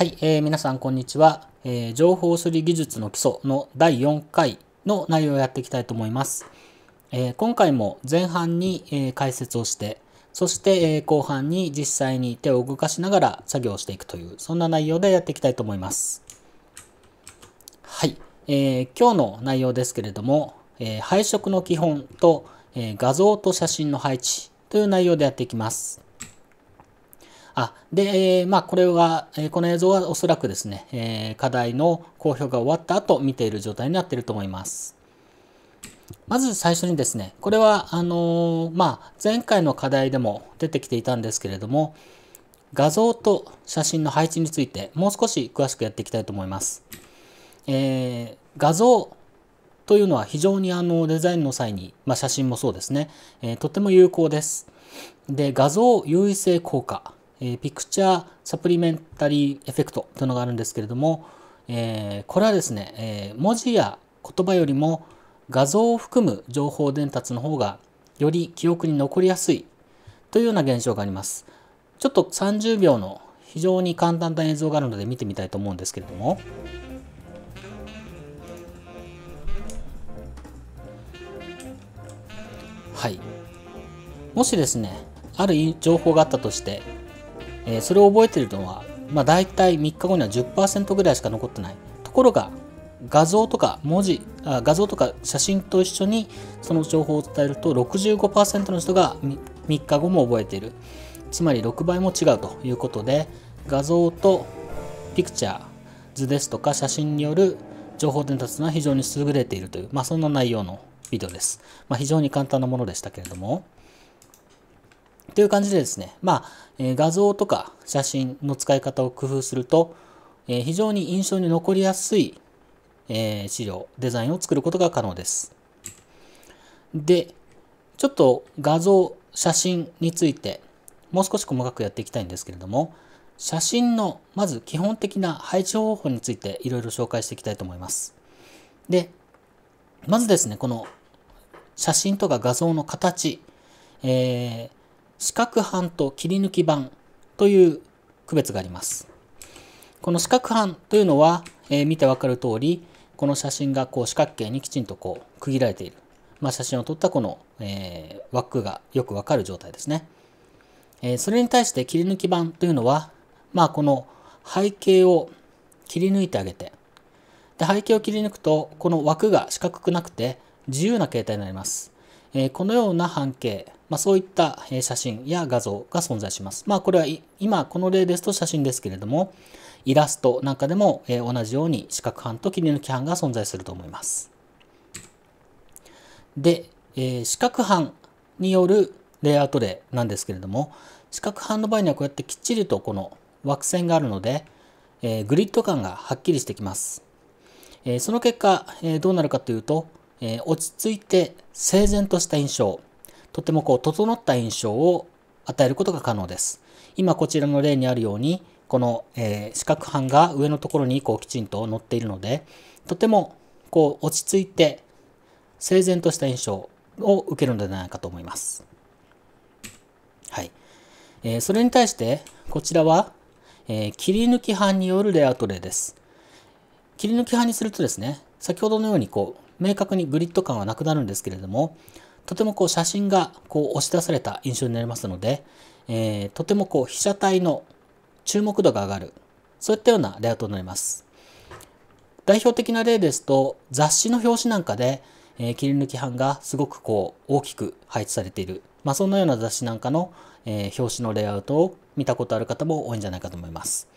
はい、えー、皆さんこんにちは、えー、情報処理技術の基礎の第4回の内容をやっていきたいと思います。えー、今回も前半に、えー、解説をして、そして、えー、後半に実際に手を動かしながら作業していくという、そんな内容でやっていきたいと思います。はい、えー、今日の内容ですけれども、えー、配色の基本と、えー、画像と写真の配置という内容でやっていきます。あ、で、えー、まあ、これは、えー、この映像はおそらくですね、えー、課題の公表が終わった後見ている状態になっていると思います。まず最初にですね、これは、あのまあ、前回の課題でも出てきていたんですけれども、画像と写真の配置についてもう少し詳しくやっていきたいと思います。え画像というのは非常にあのデザインの際に、まあ、写真もそうですね、えとても有効です。で、画像優位性効果えピクチャーサプリメンタリーエフェクトというのがあるんですけれども、えこれはですね、え文字や言葉よりも画像を含む情報伝達の方がより記憶に残りやすいというような現象があります。ちょっと30秒の非常に簡単な映像があるので見てみたいと思うんですけれども。はい。もしですね、ある情報があったとして、えー、それを覚えてるのは、まあ、大体3日後には10%ぐらいしか残ってないところが画像とか文字あ画像とか写真と一緒にその情報を伝えると65%の人が 3, 3日後も覚えているつまり6倍も違うということで画像とピクチャー図ですとか写真による情報伝達というのは非常に優れているという、まあ、そんな内容のビデオです、まあ、非常に簡単なものでしたけれどもという感じでですね、まあ、え画像とか写真の使い方を工夫すると、え非常に印象に残りやすい、え資料、デザインを作ることが可能です。で、ちょっと画像、写真について、もう少し細かくやっていきたいんですけれども、写真のまず基本的な配置方法についていろいろ紹介していきたいと思います。で、まずですね、この写真とか画像の形、えー、四角版と切り抜き版という区別があります。この四角版というのは、えー、見てわかる通り、この写真がこう四角形にきちんとこう区切られている。まあ、写真を撮ったこの、えー、枠がよくわかる状態ですね。えー、それに対して切り抜き版というのは、まあ、この背景を切り抜いてあげて、で背景を切り抜くと、この枠が四角くなくて自由な形態になります。このような半径、まあ、そういった写真や画像が存在します。まあ、これは今この例ですと写真ですけれども、イラストなんかでも同じように四角版と切り抜き版が存在すると思います。で、四角版によるレイアウト例なんですけれども、四角版の場合にはこうやってきっちりとこの枠線があるので、グリッド感がはっきりしてきます。その結果、どうなるかというと、えー、落ち着いて整然とした印象、とてもこう整った印象を与えることが可能です。今こちらの例にあるように、この、えー、四角版が上のところにこうきちんと載っているので、とてもこう落ち着いて整然とした印象を受けるのではないかと思います。はい。えー、それに対して、こちらは、えー、切り抜き版によるレアウト例です。切り抜き版にするとですね、先ほどのようにこう明確にグリッド感はなくなるんですけれども、とてもこう写真がこう押し出された印象になりますので、えー、とてもこう被写体の注目度が上がる、そういったようなレイアウトになります。代表的な例ですと、雑誌の表紙なんかで、えー、切り抜き版がすごくこう大きく配置されている、まあ、そんなような雑誌なんかの、えー、表紙のレイアウトを見たことある方も多いんじゃないかと思います。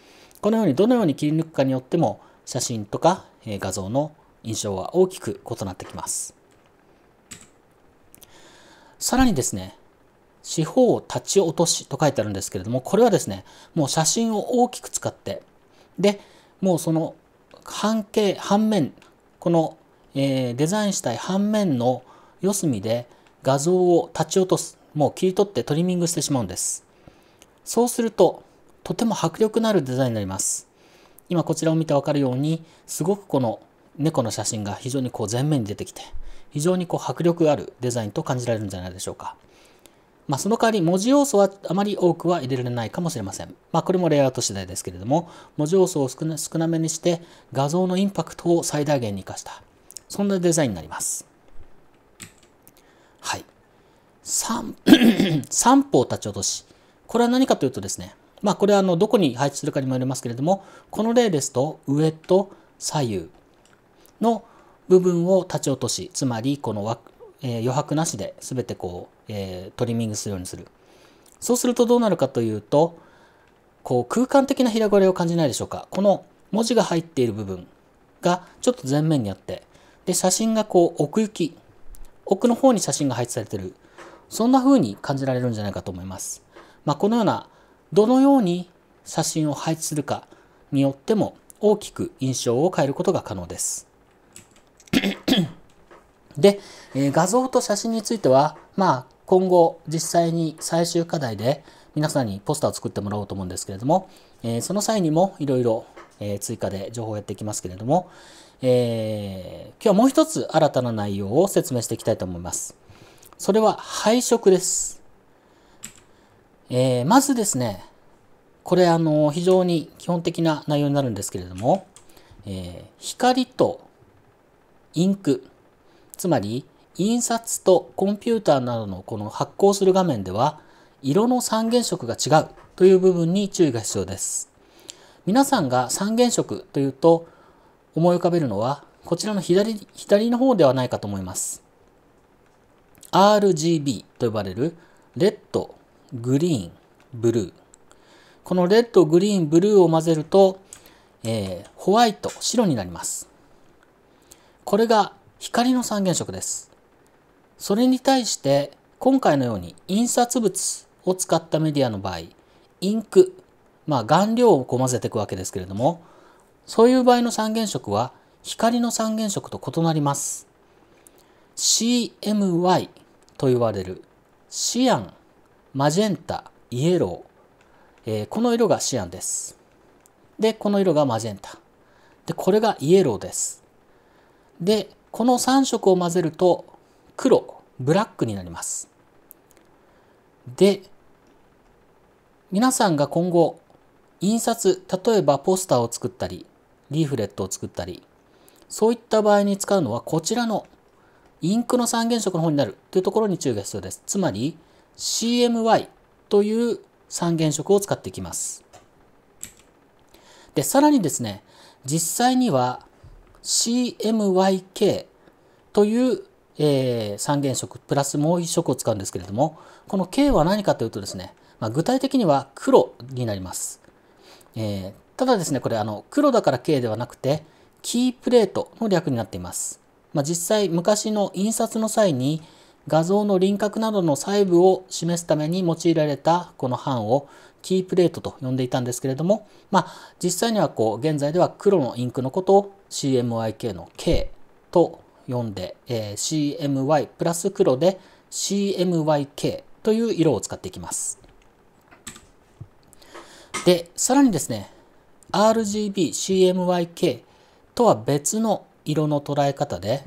このようにどのように切り抜くかによっても写真とか、えー、画像の印象は大きく異なってきます。さらにですね、四方立ち落としと書いてあるんですけれども、これはですね、もう写真を大きく使って、で、もうその半径、半面、この、えー、デザインしたい半面の四隅で画像を立ち落とす、もう切り取ってトリミングしてしまうんです。そうすると、とても迫力のあるデザインになります。今こちらを見てわかるように、すごくこの猫の写真が非常にこう前面に出てきて非常にこう迫力あるデザインと感じられるんじゃないでしょうか。まあ、その代わり文字要素はあまり多くは入れられないかもしれません。まあ、これもレイアウト次第ですけれども、文字要素を少な少なめにして画像のインパクトを最大限に生かした、そんなデザインになります。はい。三、三方立ち落とし。これは何かというとですね、まあ、これはあのどこに配置するかにもよりますけれども、この例ですと、上と左右、の部分を立ち落とし、つまりこの枠、えー、余白なしで全てこう、えー、トリミングするようにする。そうするとどうなるかというと、こう空間的な平ごれを感じないでしょうか。この文字が入っている部分がちょっと前面にあって、で、写真がこう奥行き、奥の方に写真が配置されてる。そんな風に感じられるんじゃないかと思います。まあ、このような、どのように写真を配置するかによっても大きく印象を変えることが可能です。で、え画像と写真については、まあ、今後実際に最終課題で皆さんにポスターを作ってもらおうと思うんですけれども、えその際にもいろいろ追加で情報をやっていきますけれども、えー、今日はもう一つ新たな内容を説明していきたいと思います。それは配色です。えー、まずですね、これあの非常に基本的な内容になるんですけれども、えー、光とインク、つまり印刷とコンピューターなどのこの発光する画面では色の三原色が違うという部分に注意が必要です。皆さんが三原色というと思い浮かべるのはこちらの左左の方ではないかと思います。RGB と呼ばれるレッド、グリーン、ブルー。このレッド、グリーン、ブルーを混ぜると、えー、ホワイト、白になります。これが光の三原色です。それに対して今回のように印刷物を使ったメディアの場合、インク、まあ顔料を混ぜていくわけですけれども、そういう場合の三原色は光の三原色と異なります。CMY と言われるシアン、マジェンタ、イエロー、えー、この色がシアンです。で、この色がマジェンタ。で、これがイエローです。で、この3色を混ぜると黒、ブラックになります。で、皆さんが今後、印刷、例えばポスターを作ったり、リーフレットを作ったり、そういった場合に使うのはこちらのインクの三原色の方になるというところに注意が必要です。つまり CMY という三原色を使っていきます。で、さらにですね、実際には CMYK という、えー、三原色プラスもう一色を使うんですけれども、この K は何かというとですね、まあ、具体的には黒になります。えー、ただですね、これあの黒だから K ではなくて、キープレートの略になっています。まあ、実際昔の印刷の際に画像の輪郭などの細部を示すために用いられたこの版をキープレートと呼んでいたんですけれども、まあ、実際にはこう現在では黒のインクのことを CMYK の K と呼んで、えー、CMY プラス黒で CMYK という色を使っていきます。で、さらにですね、RGB、CMYK とは別の色の捉え方で、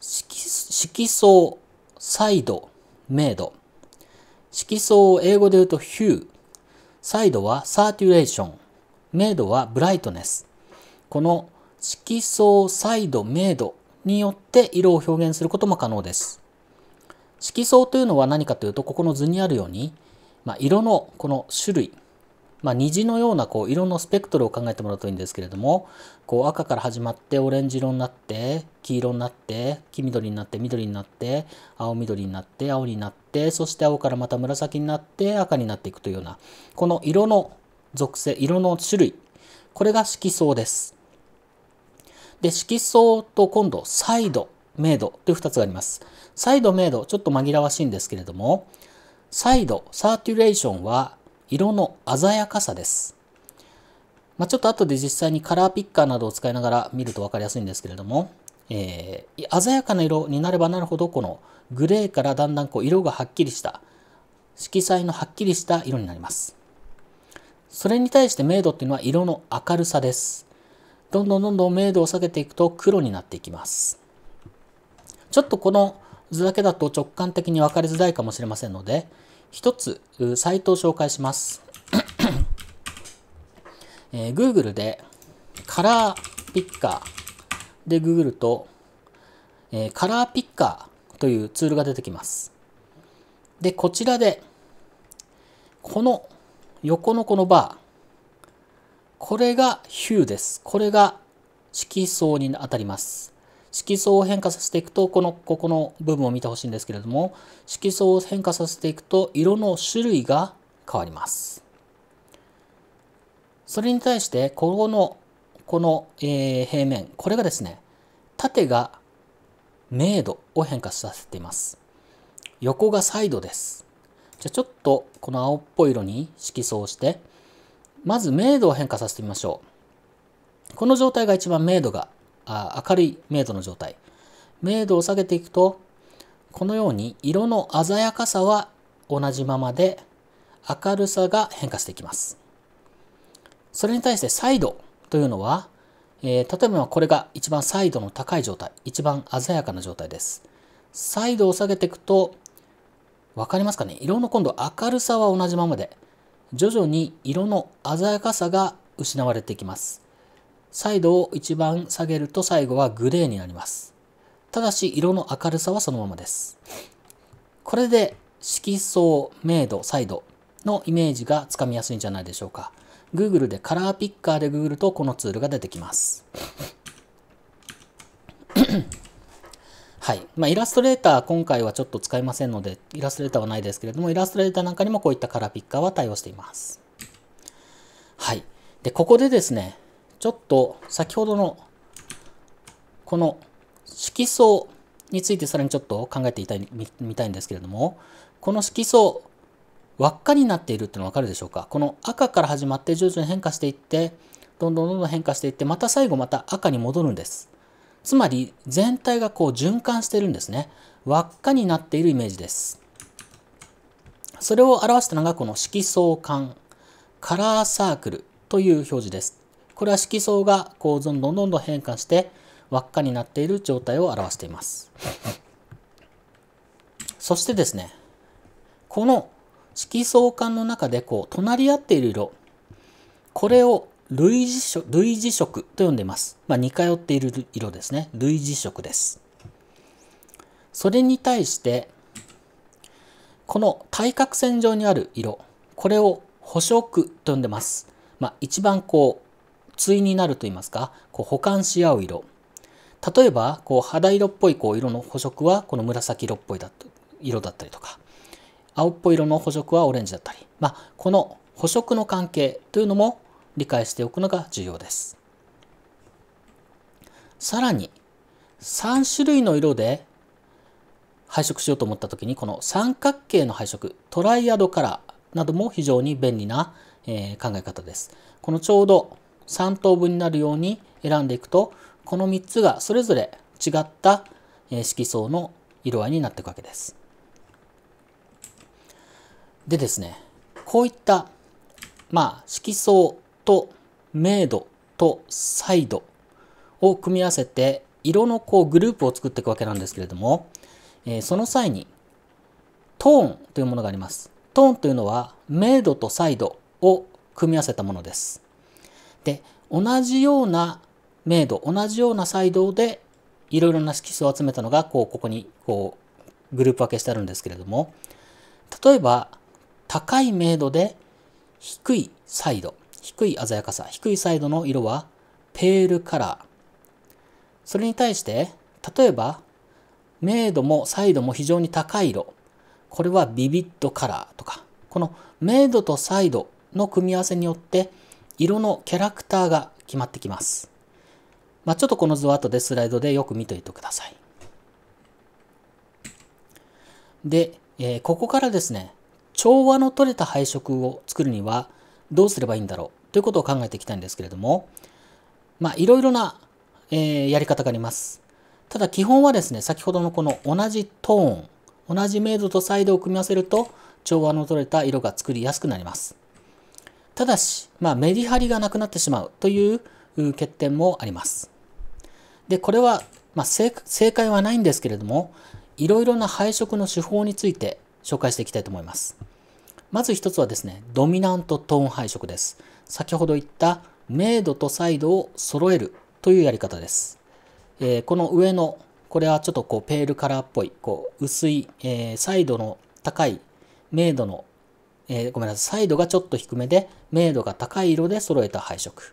色相、彩度、明度。色相を英語で言うと hue サイドはサーテュレーション、明度はブライトネス。この色相、サイド、明度によって色を表現することも可能です。色相というのは何かというと、ここの図にあるように、まあ、色のこの種類、まあ、虹のようなこう色のスペクトルを考えてもらうといいんですけれども、こう赤から始まってオレンジ色になって黄色になって黄緑になって緑になって青緑になって青になってそして青からまた紫になって赤になっていくというようなこの色の属性色の種類これが色相です。で色相と今度彩度明度という2つがあります。サドメ明度ちょっと紛らわしいんですけれどもイ度サーテュレーションは色の鮮やかさです。まあ、ちょっと後で実際にカラーピッカーなどを使いながら見ると分かりやすいんですけれども、えー、鮮やかな色になればなるほどこのグレーからだんだんこう色がはっきりした色彩のはっきりした色になりますそれに対して明度っていうのは色の明るさですどんどんどんどん明度を下げていくと黒になっていきますちょっとこの図だけだと直感的に分かりづらいかもしれませんので一つサイトを紹介しますえー、Google でカラーピッカーでググると、えー、カラーピッカーというツールが出てきます。で、こちらで、この横のこのバー、これがヒューです。これが色相に当たります。色相を変化させていくと、この、ここの部分を見てほしいんですけれども、色相を変化させていくと、色の種類が変わります。それに対して、ここの、この、えー、平面、これがですね、縦が明度を変化させています。横がサイドです。じゃあちょっとこの青っぽい色に色相して、まず明度を変化させてみましょう。この状態が一番明度が、あ明るい明度の状態。明度を下げていくと、このように色の鮮やかさは同じままで、明るさが変化していきます。それに対してサイドというのは、えー、例えばこれが一番サイドの高い状態、一番鮮やかな状態です。サイドを下げていくと、わかりますかね色の今度明るさは同じままで、徐々に色の鮮やかさが失われていきます。サイドを一番下げると最後はグレーになります。ただし色の明るさはそのままです。これで色相、明度、サイドのイメージがつかみやすいんじゃないでしょうか。Google でカラーピッカーでググるとこのツールが出てきます。はいまあ、イラストレーター今回はちょっと使いませんのでイラストレーターはないですけれどもイラストレーターなんかにもこういったカラーピッカーは対応しています。はい。で、ここでですね、ちょっと先ほどのこの色相についてさらにちょっと考えてみたいんですけれども、この色相、輪っかになっているっての分かるでしょうかこの赤から始まって徐々に変化していってどんどんどんどん変化していってまた最後また赤に戻るんですつまり全体がこう循環してるんですね輪っかになっているイメージですそれを表したのがこの色相感、カラーサークルという表示ですこれは色相がこうどんどんどんどん変化して輪っかになっている状態を表していますそしてですねこの色相関の中でこう隣り合っている色これを類似色類似色と呼んでます、まあ、似通っている色ですね類似色ですそれに対してこの対角線上にある色これを補色と呼んでます、まあ、一番こう対になると言いますかこう補完し合う色例えばこう肌色っぽいこう色の補色はこの紫色っぽいだ色だったりとか青っぽい色の補色はオレンジだったり、まあ、この補色の関係というのも理解しておくのが重要です。さらに3種類の色で配色しようと思った時にこの三角形の配色トライアドカラーなども非常に便利な、え考え方です。このちょうど3等分になるように選んでいくとこの3つがそれぞれ違った色相の色合いになっていくわけです。でですね、こういった、まあ、色相と明度と彩度を組み合わせて、色のこうグループを作っていくわけなんですけれども、えー、その際に、トーンというものがあります。トーンというのは、明度と彩度を組み合わせたものです。で、同じような明度、同じような彩度で、いろいろな色素を集めたのが、こう、ここに、こう、グループ分けしてあるんですけれども、例えば、高い明度で低いサイド、低い鮮やかさ、低いサイドの色はペールカラー。それに対して、例えば、明度もサイドも非常に高い色。これはビビッドカラーとか、この明度とサイドの組み合わせによって色のキャラクターが決まってきます。まあ、ちょっとこの図は後でスライドでよく見ておいてください。で、えー、ここからですね、調和の取れた配色を作るにはどうすればいいんだろうということを考えていきたいんですけれども、まあ、いろいろな、えー、やり方があります。ただ基本はですね、先ほどのこの同じトーン、同じ明度とサイドを組み合わせると調和の取れた色が作りやすくなります。ただし、まあ、メリハリがなくなってしまうという欠点もあります。で、これは、まあ、正解はないんですけれども、いろいろな配色の手法について紹介していきたいと思います。まず一つはですね、ドミナントトーン配色です。先ほど言った明度と彩度を揃えるというやり方です。えー、この上の、これはちょっとこうペールカラーっぽい、こう薄い、えー、イドの高い明度の、えー、ごめんなさい、イドがちょっと低めで、明度が高い色で揃えた配色。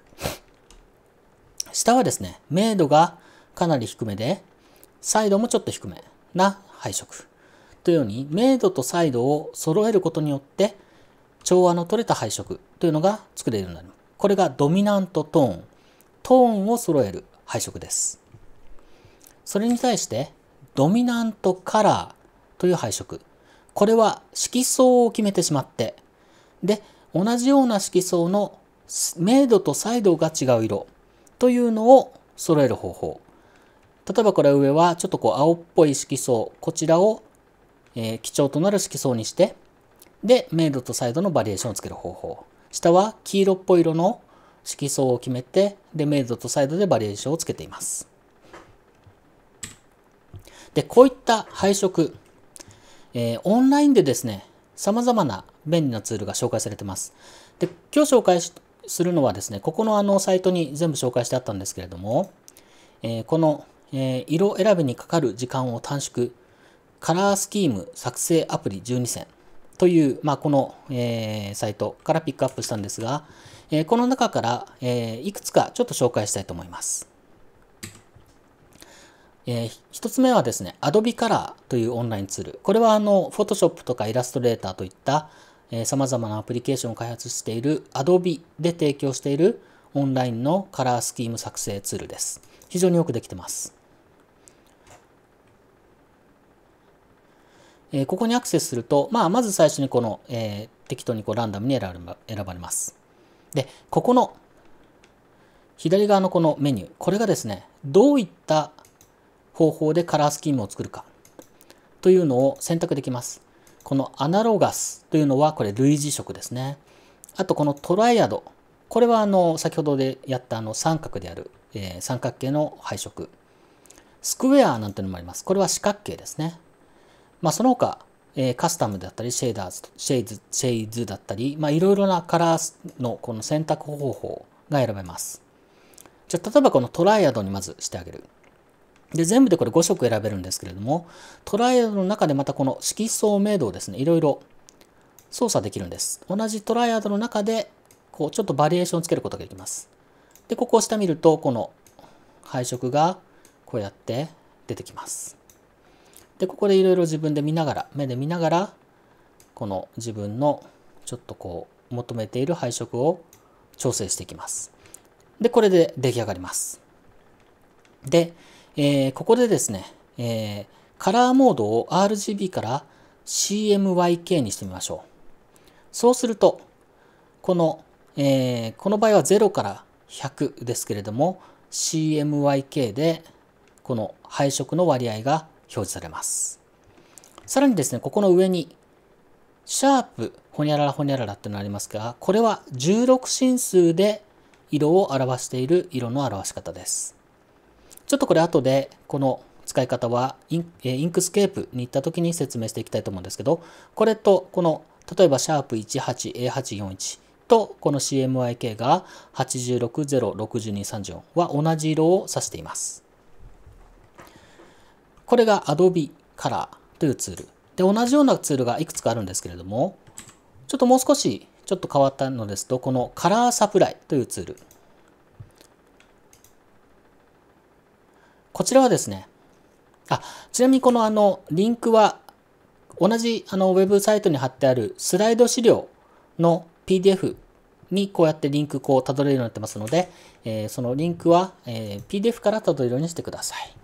下はですね、明度がかなり低めで、彩度もちょっと低めな配色。というように、明度と彩度を揃えることによって、調和の取れた配色というのが作れるようになるこれがドミナントトーン。トーンを揃える配色です。それに対して、ドミナントカラーという配色。これは色相を決めてしまって、で、同じような色相の明度と彩度が違う色というのを揃える方法。例えばこれ上はちょっとこう青っぽい色相、こちらをえー、基調となる色相にして、で、明度とサイドのバリエーションをつける方法。下は黄色っぽい色の色相を決めて、で、明度とサイドでバリエーションをつけています。で、こういった配色、えー、オンラインでですね、様々な便利なツールが紹介されてます。で、今日紹介するのはですね、ここのあのサイトに全部紹介してあったんですけれども、えー、この、えー、色選びにかかる時間を短縮カラースキーム作成アプリ12選という、まあ、この、えー、サイトからピックアップしたんですが、えー、この中から、えー、いくつかちょっと紹介したいと思います。えー、1つ目はですね、Adobe Color というオンラインツール。これはあの、Photoshop とか Illustrator といった、えー、様々なアプリケーションを開発している Adobe で提供しているオンラインのカラースキーム作成ツールです。非常によくできてます。えー、ここにアクセスすると、まあ、まず最初にこの、えー、適当にこうランダムに選ば選ばれます。で、ここの左側のこのメニュー、これがですね、どういった方法でカラースキームを作るかというのを選択できます。このアナロガスというのはこれ類似色ですね。あとこのトライアド。これはあの先ほどでやったあの三角である、えー、三角形の配色。スクエアなんてのもあります。これは四角形ですね。まあ、その他、えー、カスタムだったり、シェーダーズ、シェイズ、シェイズだったり、まあ、いろいろなカラーのこの選択方法が選べます。じゃ例えばこのトライアドにまずしてあげる。で、全部でこれ5色選べるんですけれども、トライアドの中でまたこの色相明度をですね、いろいろ操作できるんです。同じトライアドの中で、こう、ちょっとバリエーションをつけることができます。で、ここを下見ると、この配色がこうやって出てきます。で、ここでいろいろ自分で見ながら、目で見ながら、この自分のちょっとこう、求めている配色を調整していきます。で、これで出来上がります。で、えー、ここでですね、えー、カラーモードを RGB から CMYK にしてみましょう。そうすると、この、えー、この場合は0から100ですけれども、CMYK で、この配色の割合が示されます。さらにですね、ここの上に、シャープ、ほにゃららほにゃららってのがありますが、これは16進数で色を表している色の表し方です。ちょっとこれ後で、この使い方はイン、インクスケープに行った時に説明していきたいと思うんですけど、これと、この、例えば、シャープ 18A841 と、この CMYK が8606234は同じ色を指しています。これが Adobe Color というツール。で、同じようなツールがいくつかあるんですけれども、ちょっともう少しちょっと変わったのですと、このカラーサプライというツール。こちらはですね、あ、ちなみにこのあの、リンクは、同じあの、ウェブサイトに貼ってあるスライド資料の PDF にこうやってリンクこうたどれるようになってますので、えー、そのリンクは、えー、PDF からたどるようにしてください。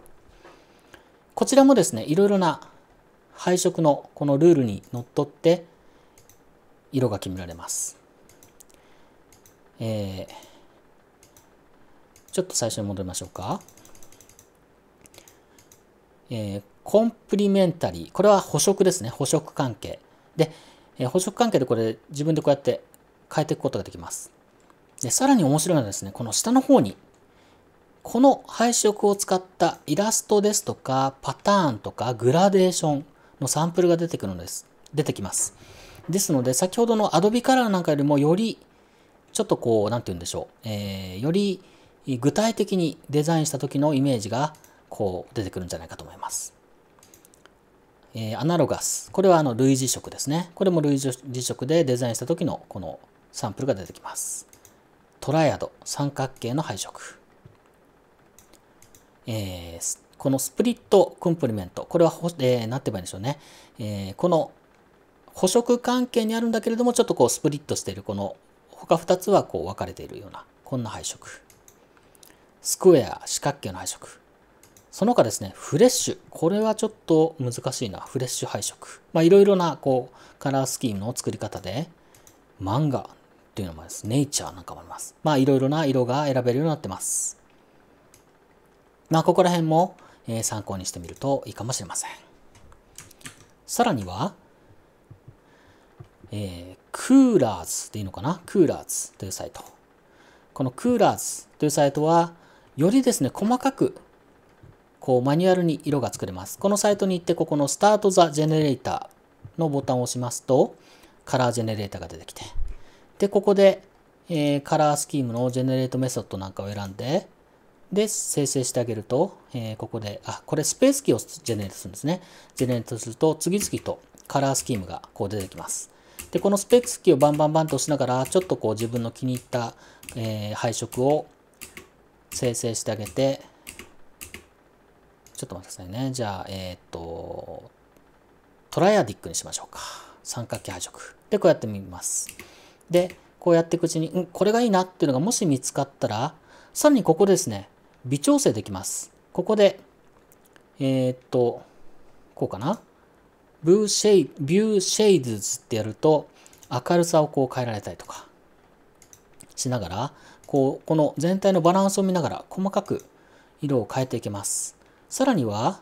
こちらもですね、いろいろな配色のこのルールにのっとって色が決められます。えー、ちょっと最初に戻りましょうか。えー、コンプリメンタリー。これは補色ですね。補色関係。で、えー、補色関係でこれ自分でこうやって変えていくことができます。で、さらに面白いのはですね、この下の方にこの配色を使ったイラストですとか、パターンとか、グラデーションのサンプルが出てくるのです。出てきます。ですので、先ほどの Adobe Color なんかよりもより、ちょっとこう、なんて言うんでしょう。えー、より具体的にデザインした時のイメージが、こう、出てくるんじゃないかと思います。えー、アナロガス。これはあの類似色ですね。これも類似色でデザインした時のこのサンプルが出てきます。トライアド、三角形の配色。えー、このスプリットコンプリメント、これは、えー、なんて言えばいいんでしょうね。えー、この補色関係にあるんだけれども、ちょっとこうスプリットしている、この他2つはこう分かれているような、こんな配色。スクエア、四角形の配色。その他ですね、フレッシュ。これはちょっと難しいな。フレッシュ配色。まあ、いろいろな、こう、カラースキームの作り方で、漫画というのもです。ネイチャーなんかもあります。まあ、いろいろな色が選べるようになってます。まあ、ここら辺も、えー、参考にしてみるといいかもしれません。さらには、えー、クーラーズでいいのかなクーラーズというサイト。このクーラーズというサイトは、よりですね、細かく、こう、マニュアルに色が作れます。このサイトに行って、ここのスタートザジェネレーターのボタンを押しますと、カラージェネレーターが出てきて、で、ここで、えー、カラースキームのジェネレートメソッドなんかを選んで、で、生成してあげると、えー、ここで、あ、これスペースキーをジェネレートするんですね。ジェネレートすると、次々とカラースキームがこう出てきます。で、このスペースキーをバンバンバンと押しながら、ちょっとこう自分の気に入った、えー、配色を生成してあげて、ちょっと待ってくださいね。じゃあ、えっ、と、トライアディックにしましょうか。三角形配色。で、こうやってみます。で、こうやっていくうちに、うん、これがいいなっていうのがもし見つかったら、さらにここですね、微調整できます。ここで、えー、っと、こうかな。ビューシェイ、ビューシェイズってやると、明るさをこう変えられたりとか、しながら、こう、この全体のバランスを見ながら、細かく色を変えていけます。さらには、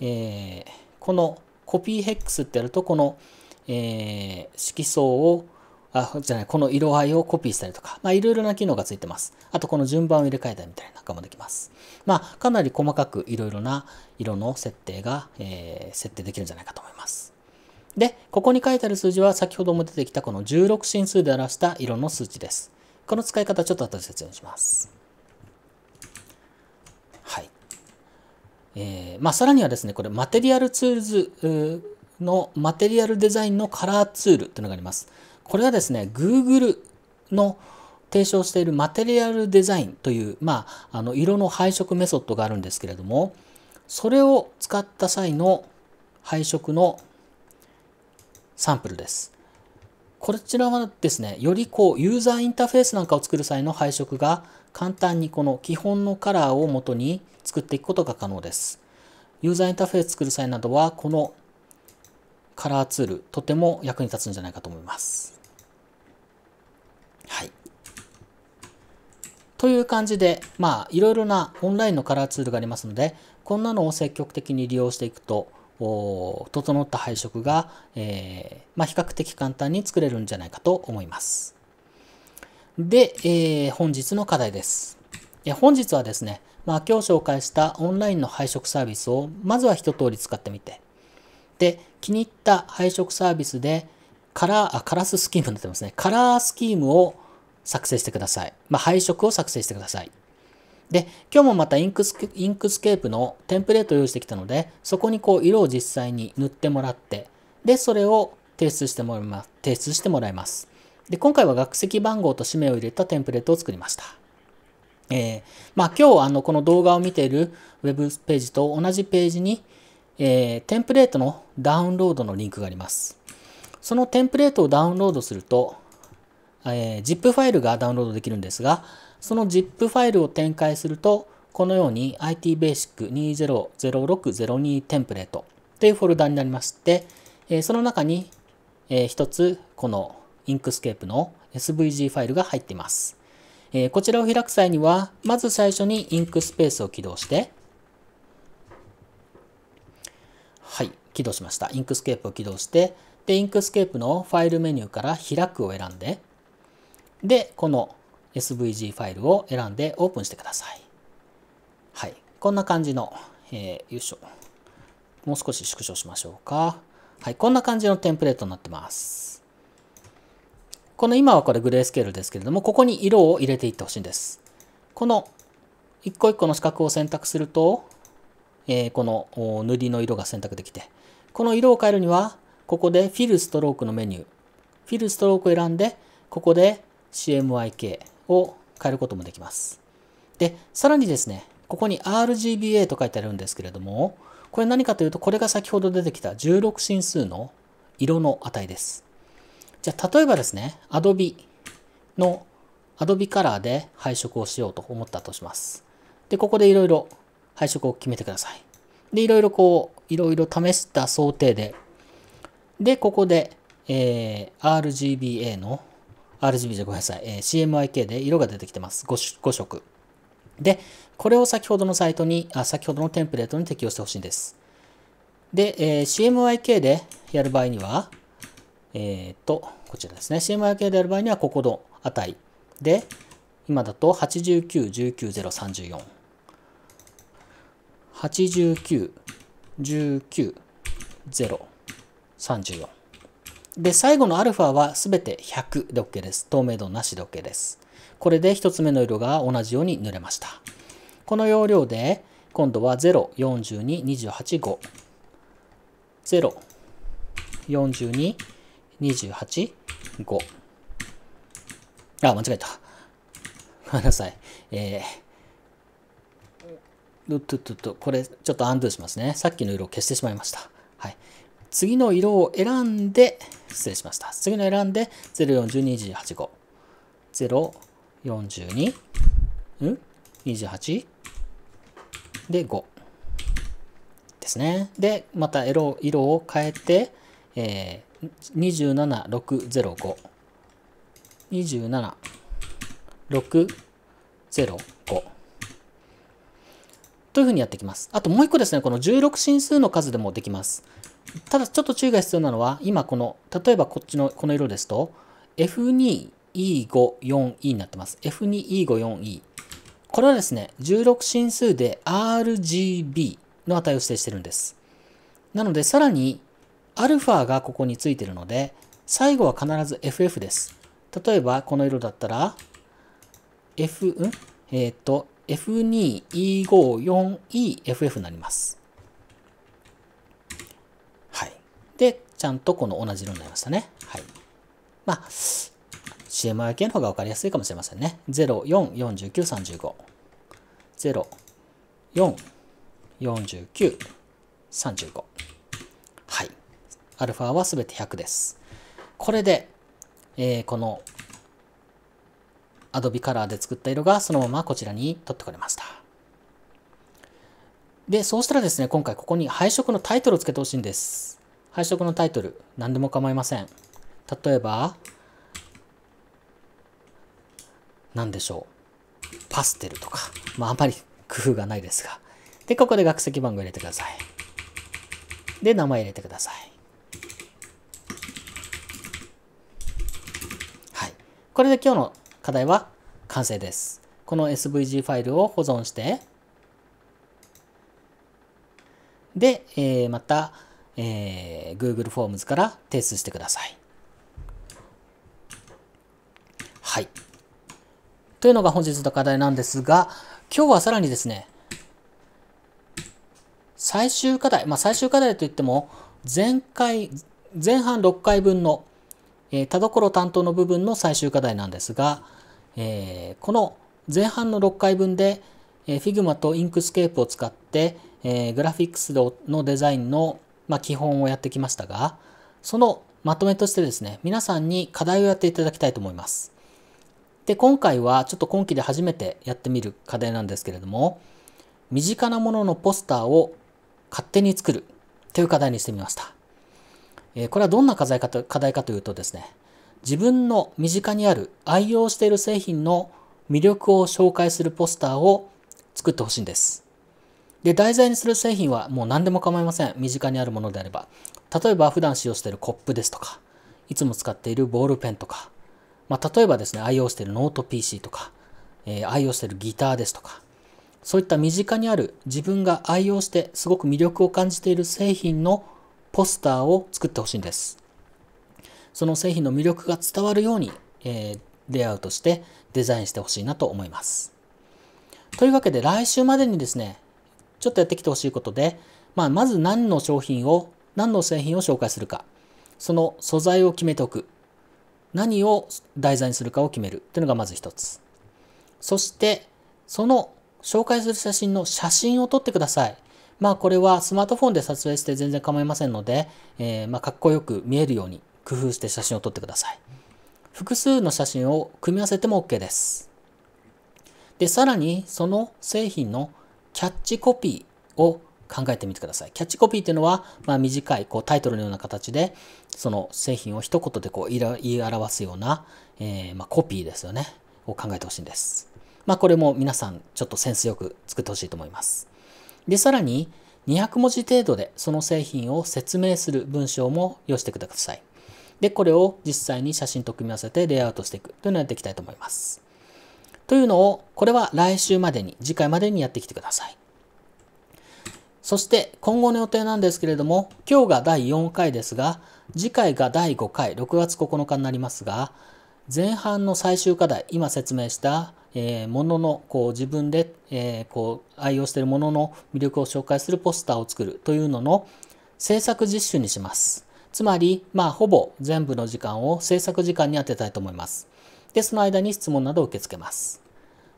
えー、このコピーヘックスってやると、この、えー、色相をあ、じゃない、この色合いをコピーしたりとか、まあ、いろいろな機能がついてます。あと、この順番を入れ替えたりみたいなかもできます。まあ、かなり細かくいろいろな色の設定が、えー、設定できるんじゃないかと思います。で、ここに書いてある数字は先ほども出てきたこの16進数で表した色の数値です。この使い方ちょっと後で説明します。はい。えー、まあ、さらにはですね、これ、マテリアルツールズのマテリアルデザインのカラーツールというのがあります。これはですね、Google の提唱しているマテリアルデザインという、まあ、あの色の配色メソッドがあるんですけれども、それを使った際の配色のサンプルです。こちらはですね、よりこうユーザーインターフェースなんかを作る際の配色が簡単にこの基本のカラーを元に作っていくことが可能です。ユーザーインターフェース作る際などは、このカラーツール、とても役に立つんじゃないかと思います。はい。という感じで、まあ、いろいろなオンラインのカラーツールがありますので、こんなのを積極的に利用していくと、整った配色が、えー、まあ、比較的簡単に作れるんじゃないかと思います。で、えー、本日の課題です。本日はですね、まあ、今日紹介したオンラインの配色サービスをまずは一通り使ってみて、で、気に入った配色サービスで、カラー、あ、カラススキームになってますね。カラースキームを作成してください。まあ、配色を作成してください。で、今日もまたインクスインクスケープのテンプレートを用意してきたので、そこにこう色を実際に塗ってもらって、で、それを提出してもらいます。提出してもらいます。で、今回は学籍番号と氏名を入れたテンプレートを作りました。えー、まあ今日あのこの動画を見ている web ページと同じページにえー、テンプレートのダウンロードのリンクがあります。そのテンプレートをダウンロードすると、えー、ZIP ファイルがダウンロードできるんですが、その ZIP ファイルを展開すると、このように ITBasic200602 テンプレートというフォルダになりまして、えー、その中に、えー、一つこのインクスケープの SVG ファイルが入っています。えー、こちらを開く際には、まず最初にインクスペースを起動して、はい、起動しました。インクスケープを起動して、で、インクスケープのファイルメニューから開くを選んで、で、この SVG ファイルを選んでオープンしてください。はい、こんな感じの、えー、よいしょ。もう少し縮小しましょうか。はい、こんな感じのテンプレートになってます。この今はこれグレースケールですけれども、ここに色を入れていってほしいんです。この一個一個の四角を選択すると、えー、この塗りの色が選択できて、この色を変えるには、ここでフィルストロークのメニュー、フィルストロークを選んで、ここで CMYK を変えることもできます。で、さらにですね、ここに RGBA と書いてあるんですけれども、これ何かというと、これが先ほど出てきた16進数の色の値です。じゃあ、例えばですね、Adobe の Adobe カラーで配色をしようと思ったとします。で、ここでいろいろ配色を決めてください。で、いろいろこう、いろいろ試した想定で、で、ここで、えー、RGBA の、RGB じゃごめんなさい、えー、CMYK で色が出てきてます。5, 5色。で、これを先ほどのサイトにあ、先ほどのテンプレートに適用してほしいんです。で、えー、CMYK でやる場合には、えっ、と、こちらですね。CMYK でやる場合には、ここの値で、今だと89、19、0、34。89、19、0、34。で、最後のアルファはすべて100で OK です。透明度なしで OK です。これで1つ目の色が同じように塗れました。この要領で、今度は0、42、28、5。0、42、28、5。あ、間違えた。ごめんなさい。えーっとっとっと、これちょっとアンドゥしますね。さっきの色を消してしまいました。はい。次の色を選んで、失礼しました。次の選んで、041285。042、ん ?28? で、5。ですね。で、また色色を変えて、えー、27605。27605。というふうにやってきます。あともう一個ですね、この16進数の数でもできます。ただちょっと注意が必要なのは、今この、例えばこっちのこの色ですと、F2、E5、4E になってます。F2、E5、4E。これはですね、16進数で RGB の値を指定してるんです。なので、さらに、アルファがここについてるので、最後は必ず FF です。例えば、この色だったら、F、うんえっ、と、F2E54EFF になります。はい。で、ちゃんとこの同じ色になりましたね。はい。まあ、CMYK の方が分かりやすいかもしれませんね。044935。044935。はい。アルファはすべて100です。これで、えー、この Adobe カラーで作った色がそのままこちらに取ってくれました。で、そうしたらですね、今回ここに配色のタイトルをつけてほしいんです。配色のタイトル、何でも構いません。例えば、何でしょう。パステルとか。まあ、あまり工夫がないですが。で、ここで学籍番号入れてください。で、名前入れてください。はい。これで今日の課題は完成です。この SVG ファイルを保存して、で、えー、また、えー、Google フォームズから提出してください。はい。というのが本日の課題なんですが、今日はさらにですね、最終課題、まあ最終課題といっても、前回、前半6回分のえ田所担当の部分の最終課題なんですが、えー、この前半の6回分で、え Figma と Inkscape を使って、えー、グラフィックスのデザインの、まあ、基本をやってきましたが、そのまとめとしてですね、皆さんに課題をやっていただきたいと思います。で、今回はちょっと今期で初めてやってみる課題なんですけれども、身近なもののポスターを勝手に作るという課題にしてみました。えこれはどんな課題かと課題かというとですね、自分の身近にある愛用している製品の魅力を紹介するポスターを作ってほしいんです。で、題材にする製品はもう何でも構いません。身近にあるものであれば。例えば普段使用しているコップですとか、いつも使っているボールペンとか、まあ、例えばですね、愛用しているノート PC とか、えー、愛用しているギターですとか、そういった身近にある自分が愛用してすごく魅力を感じている製品のポスターを作ってほしいんです。その製品の魅力が伝わるように、えー、レイアウトしてデザインしてほしいなと思います。というわけで来週までにですね、ちょっとやってきてほしいことで、まあ、まず何の商品を、何の製品を紹介するか、その素材を決めておく、何を題材にするかを決めるというのがまず一つ。そして、その紹介する写真の写真を撮ってください。まあこれはスマートフォンで撮影して全然構いませんので、えー、まあ、かっこよく見えるように工夫して写真を撮ってください。複数の写真を組み合わせても OK です。で、さらにその製品のキャッチコピーを考えてみてください。キャッチコピーっていうのは、まあ、短いこうタイトルのような形で、その製品を一言でこう言い表すような、えー、まあ、コピーですよね。を考えてほしいんです。まあ、これも皆さんちょっとセンスよく作ってほしいと思います。で、さらに200文字程度でその製品を説明する文章も用意してください。で、これを実際に写真と組み合わせてレイアウトしていくというのをやっていきたいと思います。というのを、これは来週までに、次回までにやってきてください。そして今後の予定なんですけれども、今日が第4回ですが、次回が第5回、6月9日になりますが、前半の最終課題、今説明したえー、もののこう自分で、えー、こう愛用しているものの魅力を紹介するポスターを作るというのの制作実習にします。つまり、まあ、ほぼ全部の時間を制作時間に当てたいと思います。で、その間に質問などを受け付けます。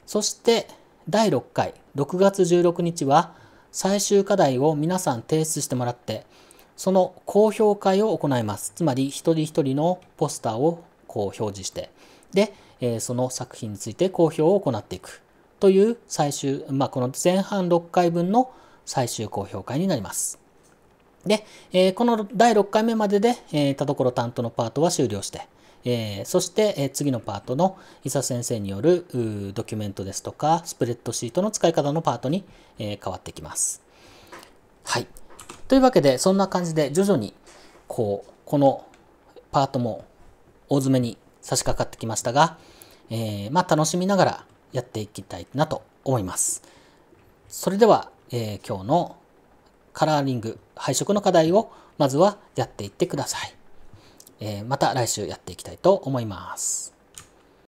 そして、第6回、6月16日は、最終課題を皆さん提出してもらって、その公表会を行います。つまり、一人一人のポスターをこう表示して、で、えその作品について公表を行っていくという最終、まあ、この前半6回分の最終公表会になります。で、えこの第6回目までで、え田所担当のパートは終了して、えー、そして、えー、次のパートの伊佐先生によるドキュメントですとかスプレッドシートの使い方のパートに、えー、変わってきます。はい。というわけでそんな感じで徐々にこうこのパートも大詰めに差し掛かってきましたが、えー、まあ、楽しみながらやっていきたいなと思います。それでは、えー、今日のカラーリング、配色の課題をまずはやっていってください。えー、また来週やっていきたいと思います。